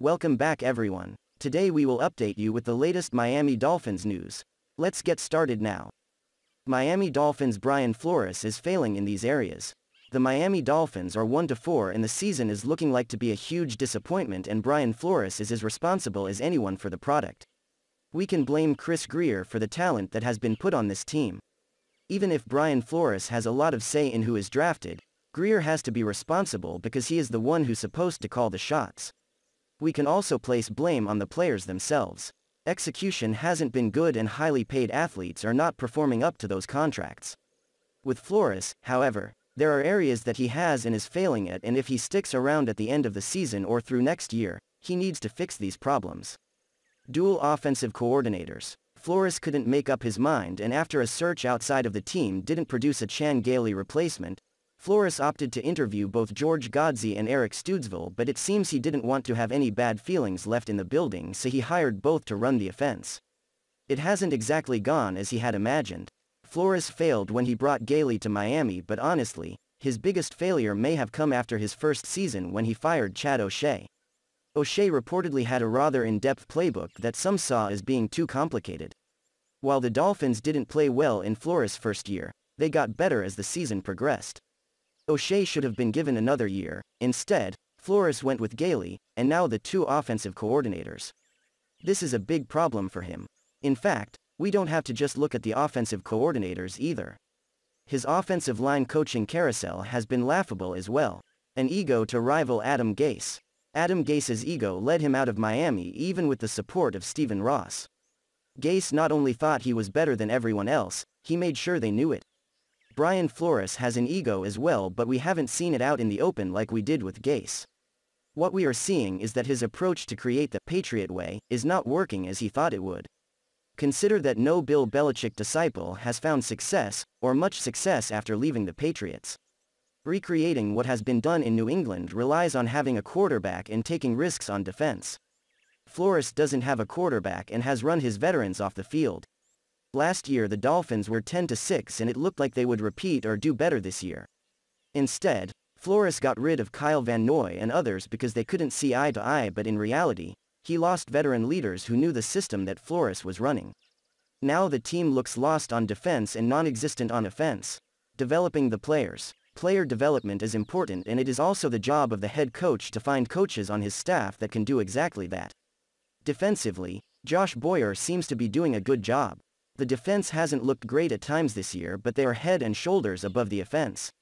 Welcome back everyone. Today we will update you with the latest Miami Dolphins news. Let's get started now. Miami Dolphins Brian Flores is failing in these areas. The Miami Dolphins are 1-4 and the season is looking like to be a huge disappointment and Brian Flores is as responsible as anyone for the product. We can blame Chris Greer for the talent that has been put on this team. Even if Brian Flores has a lot of say in who is drafted, Greer has to be responsible because he is the one who's supposed to call the shots. We can also place blame on the players themselves. Execution hasn't been good and highly paid athletes are not performing up to those contracts. With Flores, however, there are areas that he has and is failing at and if he sticks around at the end of the season or through next year, he needs to fix these problems. Dual offensive coordinators. Flores couldn't make up his mind and after a search outside of the team didn't produce a Chan Gailey replacement, Flores opted to interview both George Godsey and Eric Studesville but it seems he didn't want to have any bad feelings left in the building so he hired both to run the offense. It hasn't exactly gone as he had imagined. Flores failed when he brought Gailey to Miami but honestly, his biggest failure may have come after his first season when he fired Chad O'Shea. O'Shea reportedly had a rather in-depth playbook that some saw as being too complicated. While the Dolphins didn't play well in Flores' first year, they got better as the season progressed. O'Shea should have been given another year. Instead, Flores went with Gailey, and now the two offensive coordinators. This is a big problem for him. In fact, we don't have to just look at the offensive coordinators either. His offensive line coaching carousel has been laughable as well. An ego to rival Adam Gase. Adam Gase's ego led him out of Miami even with the support of Stephen Ross. Gase not only thought he was better than everyone else, he made sure they knew it. Brian Flores has an ego as well but we haven't seen it out in the open like we did with Gase. What we are seeing is that his approach to create the Patriot way is not working as he thought it would. Consider that no Bill Belichick disciple has found success, or much success after leaving the Patriots. Recreating what has been done in New England relies on having a quarterback and taking risks on defense. Flores doesn't have a quarterback and has run his veterans off the field. Last year the Dolphins were 10-6 and it looked like they would repeat or do better this year. Instead, Flores got rid of Kyle Van Noy and others because they couldn't see eye to eye but in reality, he lost veteran leaders who knew the system that Flores was running. Now the team looks lost on defense and non-existent on offense. Developing the players. Player development is important and it is also the job of the head coach to find coaches on his staff that can do exactly that. Defensively, Josh Boyer seems to be doing a good job. The defense hasn't looked great at times this year but they are head and shoulders above the offense.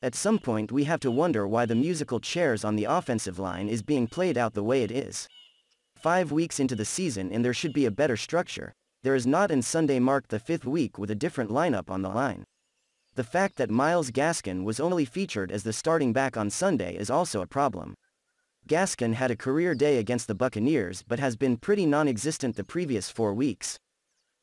At some point we have to wonder why the musical chairs on the offensive line is being played out the way it is. Five weeks into the season and there should be a better structure, there is not and Sunday marked the fifth week with a different lineup on the line. The fact that Miles Gaskin was only featured as the starting back on Sunday is also a problem. Gaskin had a career day against the Buccaneers but has been pretty non-existent the previous four weeks.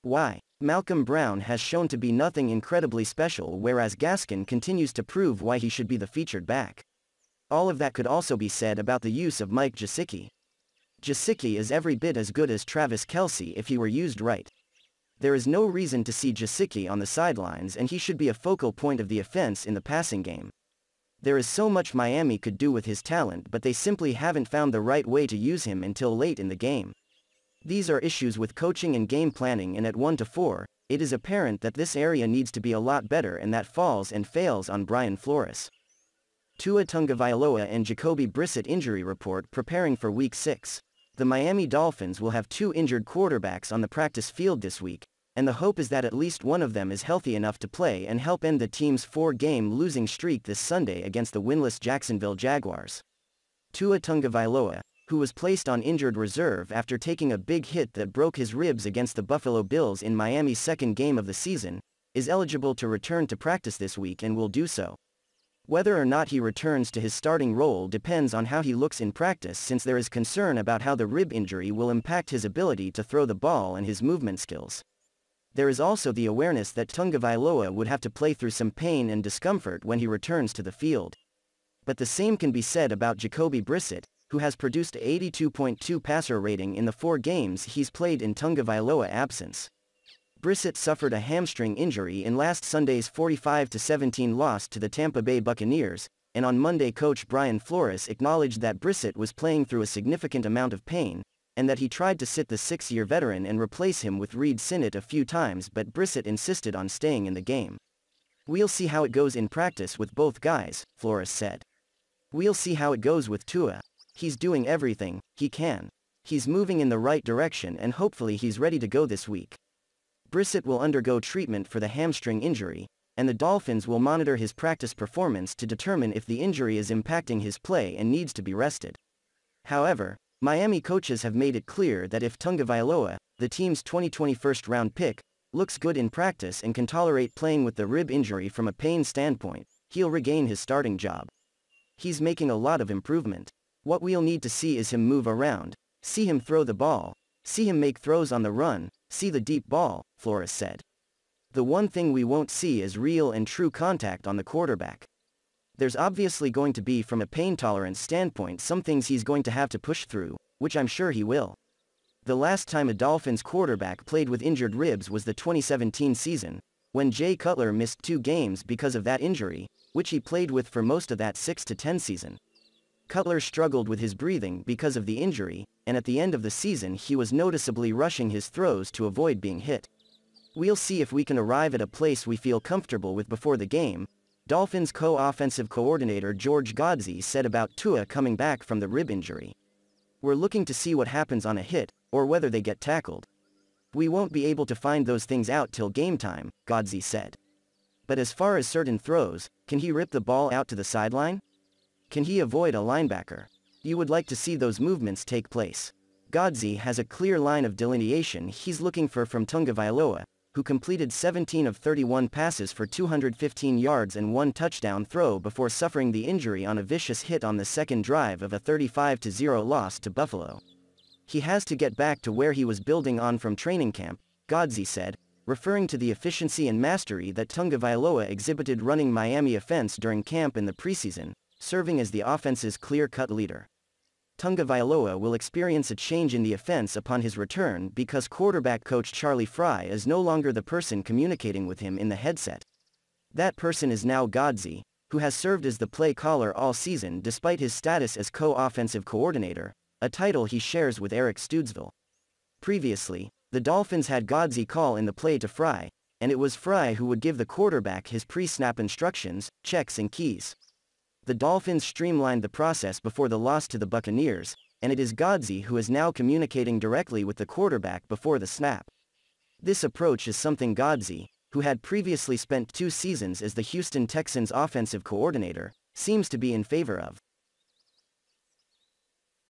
Why? Malcolm Brown has shown to be nothing incredibly special whereas Gaskin continues to prove why he should be the featured back. All of that could also be said about the use of Mike Jasicki. Jasicki is every bit as good as Travis Kelsey if he were used right. There is no reason to see Jasicki on the sidelines and he should be a focal point of the offense in the passing game. There is so much Miami could do with his talent but they simply haven't found the right way to use him until late in the game. These are issues with coaching and game planning and at 1 to 4, it is apparent that this area needs to be a lot better and that falls and fails on Brian Flores. Tua Tungavailoa and Jacoby Brissett injury report preparing for Week 6. The Miami Dolphins will have two injured quarterbacks on the practice field this week, and the hope is that at least one of them is healthy enough to play and help end the team's four-game losing streak this Sunday against the winless Jacksonville Jaguars. Tua Tungavailoa, who was placed on injured reserve after taking a big hit that broke his ribs against the Buffalo Bills in Miami's second game of the season, is eligible to return to practice this week and will do so. Whether or not he returns to his starting role depends on how he looks in practice since there is concern about how the rib injury will impact his ability to throw the ball and his movement skills. There is also the awareness that Tungavailoa would have to play through some pain and discomfort when he returns to the field. But the same can be said about Jacoby Brissett, who has produced 82.2 passer rating in the four games he's played in Tungavailoa absence. Brissett suffered a hamstring injury in last Sunday's 45-17 loss to the Tampa Bay Buccaneers, and on Monday coach Brian Flores acknowledged that Brissett was playing through a significant amount of pain, and that he tried to sit the six-year veteran and replace him with Reed Sinnott a few times but Brissett insisted on staying in the game. We'll see how it goes in practice with both guys, Flores said. We'll see how it goes with Tua, He's doing everything he can. He's moving in the right direction and hopefully he's ready to go this week. Brissett will undergo treatment for the hamstring injury, and the Dolphins will monitor his practice performance to determine if the injury is impacting his play and needs to be rested. However, Miami coaches have made it clear that if Tunga Vailoa, the team's 2020 first-round pick, looks good in practice and can tolerate playing with the rib injury from a pain standpoint, he'll regain his starting job. He's making a lot of improvement. What we'll need to see is him move around, see him throw the ball, see him make throws on the run, see the deep ball, Flores said. The one thing we won't see is real and true contact on the quarterback. There's obviously going to be from a pain tolerance standpoint some things he's going to have to push through, which I'm sure he will. The last time a Dolphins quarterback played with injured ribs was the 2017 season, when Jay Cutler missed two games because of that injury, which he played with for most of that 6-10 season. Cutler struggled with his breathing because of the injury, and at the end of the season he was noticeably rushing his throws to avoid being hit. We'll see if we can arrive at a place we feel comfortable with before the game, Dolphins co-offensive coordinator George Godsey said about Tua coming back from the rib injury. We're looking to see what happens on a hit, or whether they get tackled. We won't be able to find those things out till game time, Godsey said. But as far as certain throws, can he rip the ball out to the sideline? Can he avoid a linebacker? You would like to see those movements take place. Godsey has a clear line of delineation he's looking for from Tungavailoa, who completed 17 of 31 passes for 215 yards and one touchdown throw before suffering the injury on a vicious hit on the second drive of a 35-0 loss to Buffalo. He has to get back to where he was building on from training camp, Godsey said, referring to the efficiency and mastery that Tungavailoa exhibited running Miami offense during camp in the preseason, serving as the offense's clear-cut leader. Tunga Vailoa will experience a change in the offense upon his return because quarterback coach Charlie Fry is no longer the person communicating with him in the headset. That person is now Godzi, who has served as the play caller all season despite his status as co-offensive coordinator, a title he shares with Eric Studesville. Previously, the Dolphins had Godzi call in the play to Fry, and it was Fry who would give the quarterback his pre-snap instructions, checks and keys. The Dolphins streamlined the process before the loss to the Buccaneers, and it is Godsey who is now communicating directly with the quarterback before the snap. This approach is something Godsey, who had previously spent two seasons as the Houston Texans offensive coordinator, seems to be in favor of.